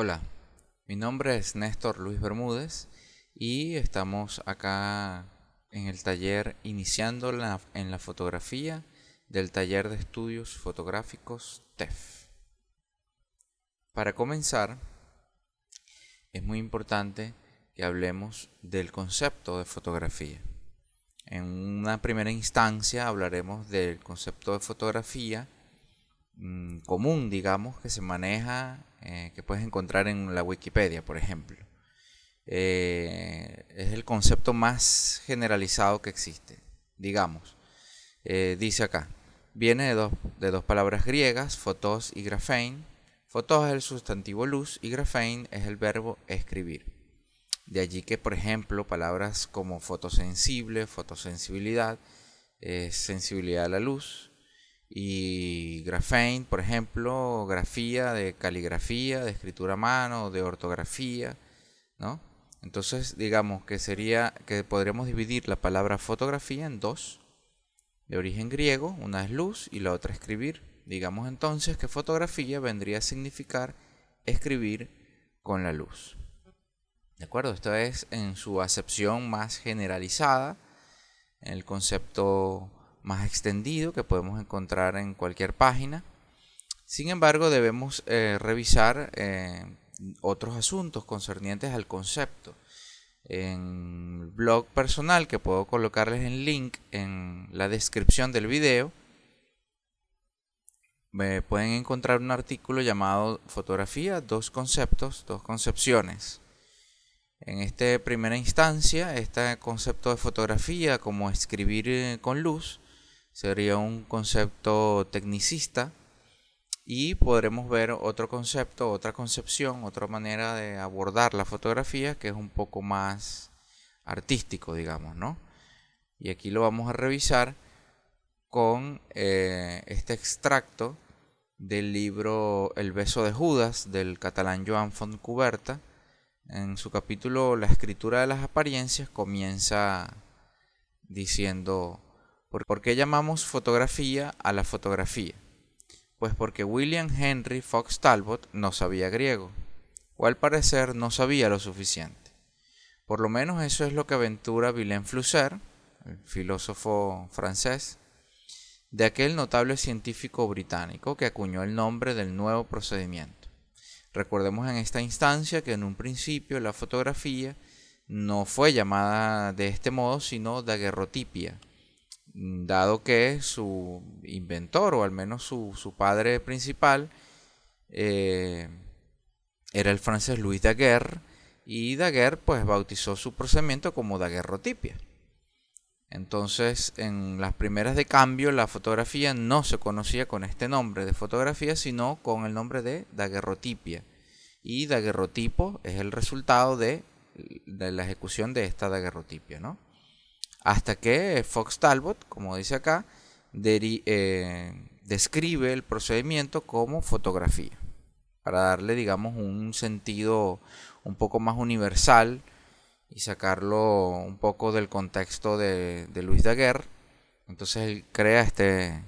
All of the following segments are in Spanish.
Hola, mi nombre es Néstor Luis Bermúdez y estamos acá en el taller iniciando en la fotografía del taller de estudios fotográficos TEF. Para comenzar, es muy importante que hablemos del concepto de fotografía. En una primera instancia hablaremos del concepto de fotografía mm, común, digamos, que se maneja eh, que puedes encontrar en la Wikipedia, por ejemplo. Eh, es el concepto más generalizado que existe, digamos. Eh, dice acá, viene de dos, palabras griegas, fotos y grafein. Fotos es el sustantivo luz y grafein es el verbo escribir. De allí que, por ejemplo, palabras como fotosensible, fotosensibilidad, sensibilidad a la luz, y grafene por ejemplo, grafía de caligrafía, de escritura a mano, de ortografía, ¿no? Entonces, digamos que sería que podríamos dividir la palabra fotografía en dos, de origen griego, una es luz y la otra escribir. Digamos entonces que fotografía vendría a significar escribir con la luz. ¿De acuerdo? Esto es en su acepción más generalizada, en el concepto más extendido que podemos encontrar en cualquier página. Sin embargo, debemos eh, revisar eh, otros asuntos concernientes al concepto. En el blog personal que puedo colocarles en link en la descripción del video, pueden encontrar un artículo llamado Fotografía, dos conceptos, dos concepciones. En esta primera instancia, este concepto de fotografía como escribir eh, con luz sería un concepto tecnicista y podremos ver otro concepto, otra concepción, otra manera de abordar la fotografía que es un poco más artístico, digamos, ¿no? Y aquí lo vamos a revisar con eh, este extracto del libro El beso de Judas del catalán Joan Fontcuberta. En su capítulo La escritura de las apariencias comienza diciendo ¿Por qué llamamos fotografía a la fotografía? Pues porque William Henry Fox Talbot no sabía griego, o al parecer no sabía lo suficiente. Por lo menos eso es lo que aventura Villain Flusser, el filósofo francés, de aquel notable científico británico que acuñó el nombre del nuevo procedimiento. Recordemos en esta instancia que en un principio la fotografía no fue llamada de este modo, sino daguerrotipia, Mm, dado que su inventor, o al menos su, padre principal, eh, era el francés Louis Daguerre, y Daguerre pues bautizó su procedimiento como daguerrotipia. Entonces, en las primeras de cambio, la fotografía no se conocía con este nombre de fotografía, sino con el nombre de daguerrotipia. Y daguerrotipo es el resultado de, de la ejecución de esta daguerrotipia, ¿no? Hasta que Fox Talbot, como dice acá, eh, describe el procedimiento como fotografía, para darle, digamos, un sentido un poco más universal y sacarlo un poco del contexto de, Luis Daguerre. Entonces él crea este,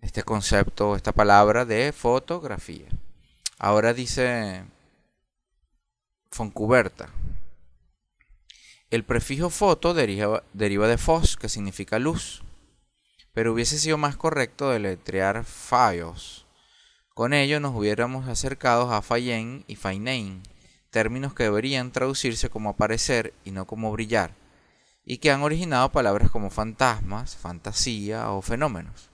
este concepto, esta palabra de fotografía. Ahora dice Foncuberta, el prefijo foto deriva, de fos, que significa luz, pero hubiese sido más correcto deletrear Faios. Con ello nos hubiéramos acercado a Fayen y Fainain, términos que deberían traducirse como aparecer y no como brillar, y que han originado palabras como fantasmas, fantasía o fenómenos.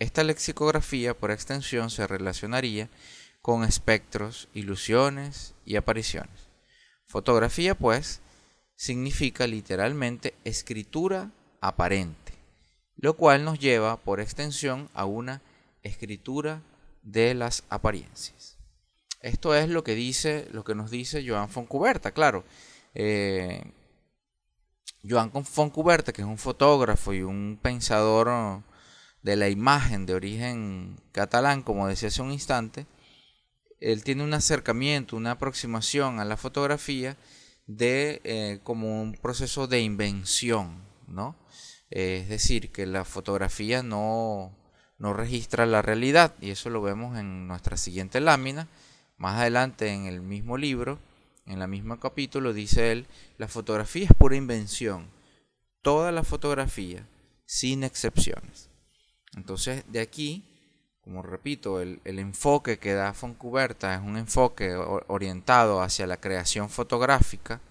Esta lexicografía, por extensión, se relacionaría con espectros, ilusiones y apariciones. Fotografía, pues, significa literalmente escritura aparente, lo cual nos lleva por extensión a una escritura de las apariencias. Esto es lo que dice, lo que nos dice Joan Foncuberta, claro. Eh, Joan Foncuberta, que es un fotógrafo y un pensador de la imagen de origen catalán, como decía hace un instante, él tiene un acercamiento, una aproximación a la fotografía de eh, como un proceso de invención, ¿no? Eh, es decir, que la fotografía no, no registra la realidad y eso lo vemos en nuestra siguiente lámina. Más adelante en el mismo libro, en el mismo capítulo, dice él, la fotografía es pura invención. Toda la fotografía, sin excepciones. Entonces, de aquí como repito, el, enfoque que da Foncuberta es un enfoque orientado hacia la creación fotográfica.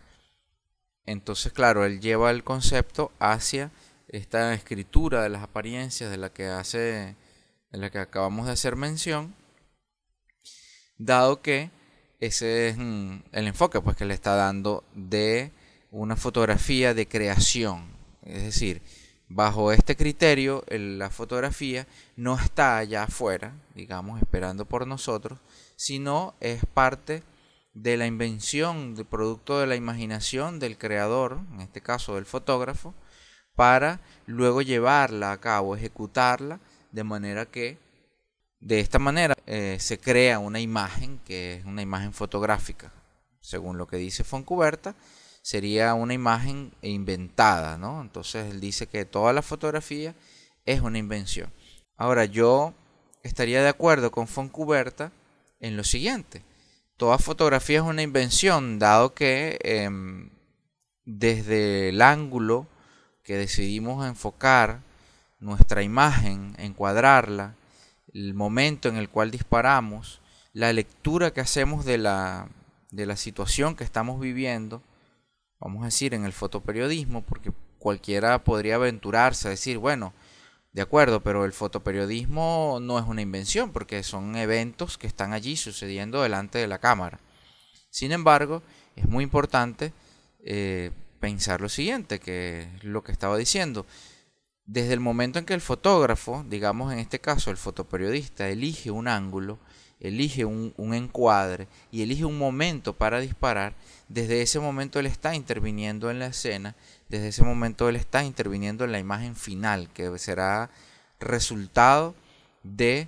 Entonces, claro, él lleva el concepto hacia esta escritura de las apariencias de la que hace de la que acabamos de hacer mención, dado que ese es mm, el enfoque pues, que le está dando de una fotografía de creación. Es decir, bajo este criterio, la fotografía no está allá afuera, digamos, esperando por nosotros, sino es parte de la invención, de producto de la imaginación del creador, en este caso del fotógrafo, para luego llevarla a cabo, ejecutarla, de manera que de esta manera eh, se crea una imagen que es una imagen fotográfica, según lo que dice Foncuberta, sería una imagen inventada, ¿no? Entonces él dice que toda la fotografía es una invención. Ahora, yo estaría de acuerdo con Foncuberta en lo siguiente. Toda fotografía es una invención, dado que em, desde el ángulo que decidimos enfocar nuestra imagen, encuadrarla, el momento en el cual disparamos, la lectura que hacemos de la, de la situación que estamos viviendo, vamos a decir, en el fotoperiodismo, porque cualquiera podría aventurarse a decir, bueno, de acuerdo, pero el fotoperiodismo no es una invención, porque son eventos que están allí sucediendo delante de la cámara. Sin embargo, es muy importante eh, pensar lo siguiente, que es lo que estaba diciendo desde el momento en que el fotógrafo, digamos en este caso el fotoperiodista, elige un ángulo, elige un, encuadre y elige un momento para disparar, desde ese momento él está interviniendo en la escena, desde ese momento él está interviniendo en la imagen final, que será resultado de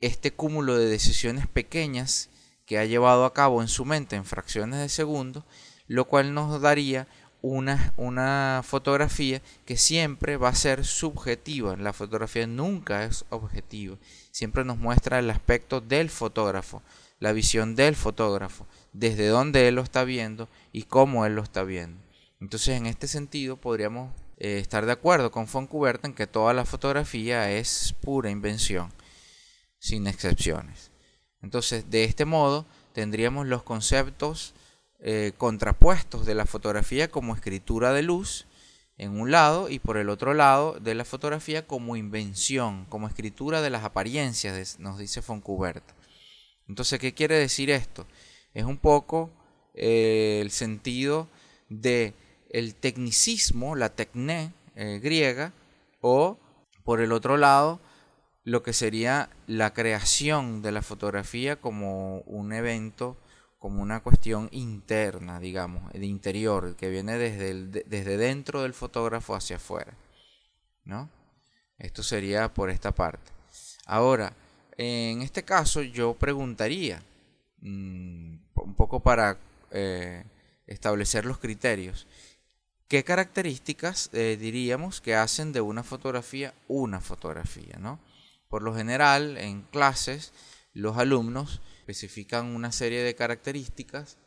este cúmulo de decisiones pequeñas que ha llevado a cabo en su mente en fracciones de segundo, lo cual nos daría una, una fotografía que siempre va a ser subjetiva. La fotografía nunca es objetiva. Siempre nos muestra el aspecto del fotógrafo, la visión del fotógrafo, desde dónde él lo está viendo y cómo él lo está viendo. Entonces, en este sentido, podríamos eh, estar de acuerdo con Foncuberta en que toda la fotografía es pura invención, sin excepciones. Entonces, de este modo, tendríamos los conceptos eh, contrapuestos de la fotografía como escritura de luz en un lado y por el otro lado de la fotografía como invención, como escritura de las apariencias, nos dice Foncuberta. Entonces, ¿qué quiere decir esto? Es un poco eh, el sentido de el tecnicismo, la tecné eh, griega, o por el otro lado, lo que sería la creación de la fotografía como un evento como una cuestión interna, digamos, de interior, que viene desde, desde dentro del fotógrafo hacia afuera. ¿no? Esto sería por esta parte. Ahora, en este caso yo preguntaría, mm, un poco para eh, establecer los criterios, ¿qué características eh, diríamos que hacen de una fotografía una fotografía? ¿no? Por lo general, en clases, los alumnos especifican una serie de características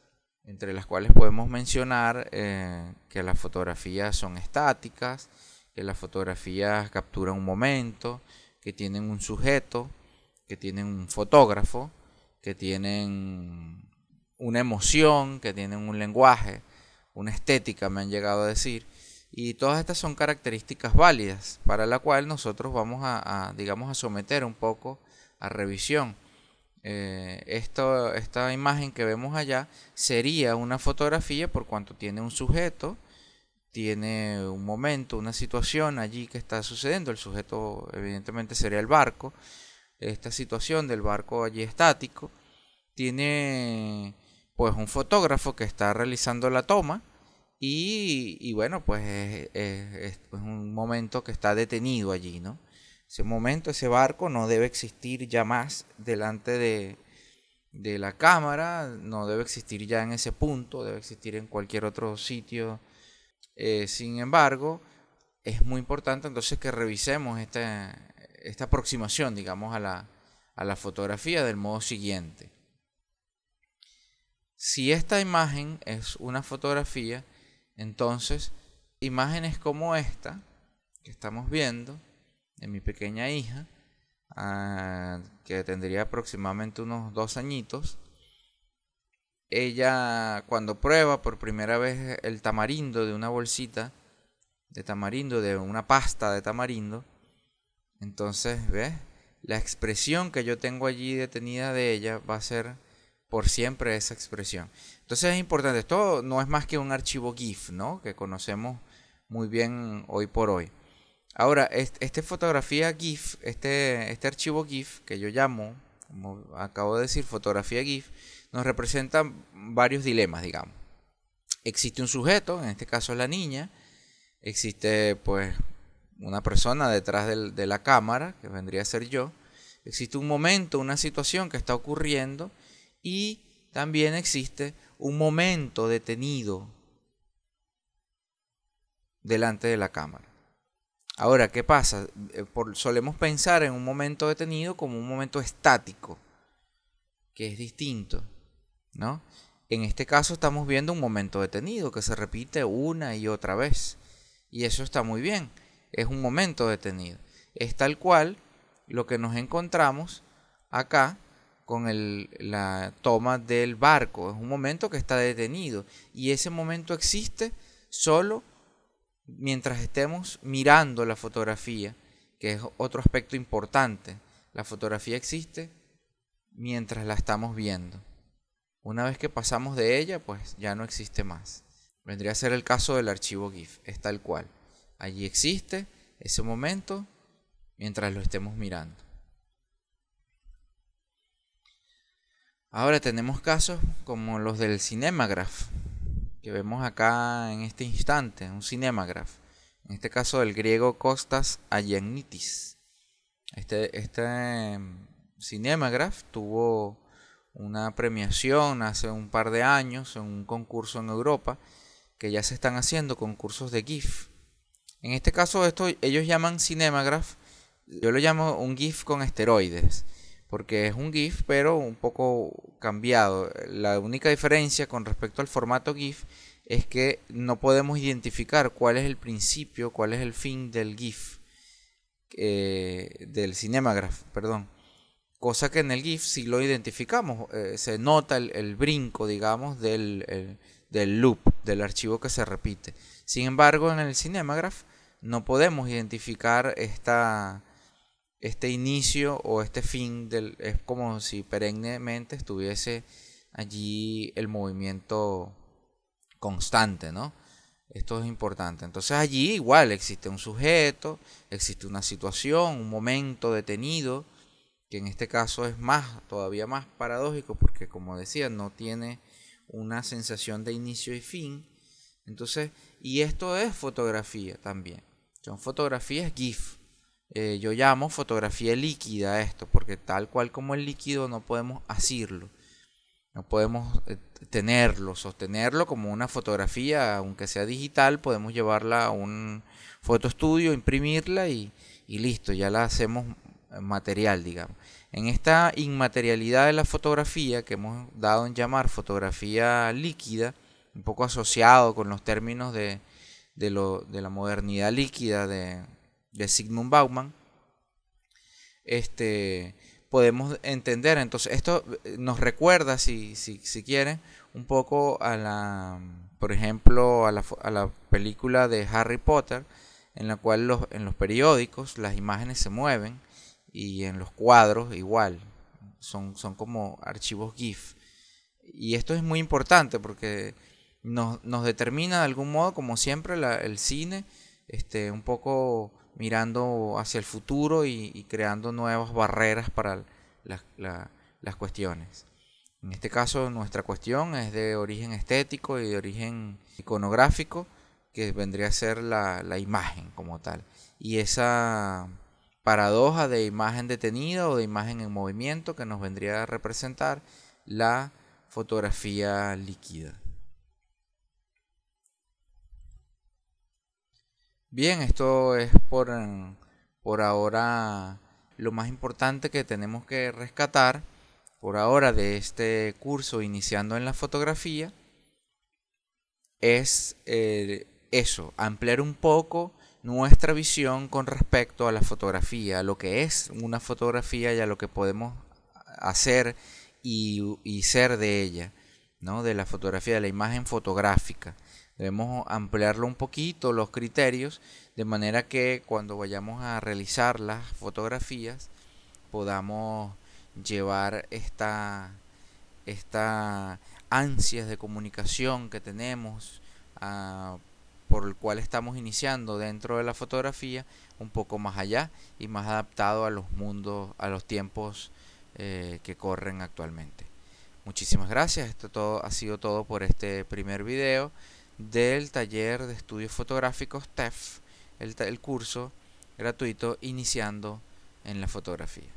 entre las cuales podemos mencionar eh, que las fotografías son estáticas, que las fotografías capturan un momento, que tienen un sujeto, que tienen un fotógrafo, que tienen una emoción, que tienen un lenguaje, una estética, me han llegado a decir. Y todas estas son características válidas para la cual nosotros vamos a digamos, a someter un poco a revisión. Eh, esta imagen que vemos allá sería una fotografía por cuanto tiene un sujeto, tiene un momento, una situación allí que está sucediendo. El sujeto evidentemente sería el barco, esta situación del barco allí estático. Tiene pues un fotógrafo que está realizando la toma y, bueno pues es, es un momento que está detenido allí, ¿no? ese momento, ese barco no debe existir ya más delante de, de la cámara, no debe existir ya en ese punto, debe existir en cualquier otro sitio. Eh, sin embargo, es muy importante entonces que revisemos esta, aproximación, digamos, a la, a la fotografía del modo siguiente. Si esta imagen es una fotografía, entonces imágenes como esta que estamos viendo, de mi pequeña hija, ah, que tendría aproximadamente unos dos añitos, ella cuando prueba por primera vez el tamarindo de una bolsita de tamarindo, de una pasta de tamarindo, entonces, ¿ves? La expresión que yo tengo allí detenida de ella va a ser por siempre esa expresión. Entonces es importante, esto no es más que un archivo GIF, ¿no? Que conocemos muy bien hoy por hoy. Ahora, este, fotografía GIF, este, este archivo GIF que yo llamo, como acabo de decir, fotografía GIF, nos representa varios dilemas, digamos. Existe un sujeto, en este caso la niña, existe pues una persona detrás de la cámara, que vendría a ser yo, existe un momento, una situación que está ocurriendo y también existe un momento detenido delante de la cámara. Ahora, ¿qué pasa? Eh, solemos pensar en un momento detenido como un momento estático, que es distinto, ¿no? En este caso estamos viendo un momento detenido que se repite una y otra vez. Y eso está muy bien, es un momento detenido. Es tal cual lo que nos encontramos acá con la toma del barco. Es un momento que está detenido y ese momento existe solo mientras estemos mirando la fotografía, que es otro aspecto importante, la fotografía existe mientras la estamos viendo. Una vez que pasamos de ella, pues ya no existe más. Vendría a ser el caso del archivo GIF, es tal cual. Allí existe ese momento mientras lo estemos mirando. Ahora tenemos casos como los del Cinemagraph, que vemos acá en este instante, un cinemagraph. En este caso el griego Costas Ayanitis. Este, este mm, cinemagraph tuvo una premiación hace un par de años en un concurso en Europa que ya se están haciendo concursos de GIF. En este caso ellos llaman cinemagraph, yo lo llamo un GIF con esteroides porque es un GIF, pero un poco cambiado. La única diferencia con respecto al formato GIF es que no podemos identificar cuál es el principio, cuál es el fin del GIF, eh, del Cinemagraph, perdón. Cosa que en el GIF sí lo identificamos, eh, se nota el, brinco, digamos, del, del loop, del archivo que se repite. Sin embargo, en el Cinemagraph no podemos identificar esta, este inicio o este fin del, es como si perennemente estuviese allí el movimiento constante, ¿no? Esto es importante. Entonces allí igual existe un sujeto, existe una situación, un momento detenido, que en este caso es más, todavía más paradójico, porque como decía, no tiene una sensación de inicio y fin. Entonces, y esto es fotografía también. Son fotografías GIF. Eh, yo llamo fotografía líquida esto, porque tal cual como el líquido no podemos asirlo, no podemos eh, tenerlo, sostenerlo como una fotografía, aunque sea digital, podemos llevarla a un fotostudio, imprimirla y, listo, ya la hacemos eh, material, digamos. En esta inmaterialidad de la fotografía que hemos dado en llamar fotografía líquida, un poco asociado con los términos de, de la modernidad líquida, de, de Sigmund Bauman, este, podemos entender. Entonces, esto eh, nos recuerda, si, si, si quieren, un poco a la, por ejemplo, a la, película de Harry Potter, en la cual los, en los periódicos las imágenes se mueven y en los cuadros igual. Son, son como archivos GIF. Y esto es muy importante porque nos, determina de algún modo, como siempre, el cine, este, un poco mirando hacia el futuro y, creando nuevas barreras para las cuestiones. En este caso nuestra cuestión es de origen estético y de origen iconográfico, que vendría a ser la imagen como tal. Y esa paradoja de imagen detenida o de imagen en movimiento que nos vendría a representar la fotografía líquida. Bien, esto es por, ahora lo más importante que tenemos que rescatar por ahora de este curso iniciando en la fotografía es eh, eso, ampliar un poco nuestra visión con respecto a la fotografía, a lo que es una fotografía y a lo que podemos hacer y, y ser de ella, ¿no? de la fotografía, de la imagen fotográfica. Debemos ampliarlo un poquito los criterios de manera que cuando vayamos a realizar las fotografías podamos llevar esta, esta ansias de comunicación que tenemos ah, por el cual estamos iniciando dentro de la fotografía un poco más allá y más adaptado a los mundos, a los tiempos eh, que corren actualmente. Muchísimas gracias, esto todo, ha sido todo por este primer video del taller de estudios fotográficos TEF, el, el curso gratuito iniciando en la fotografía.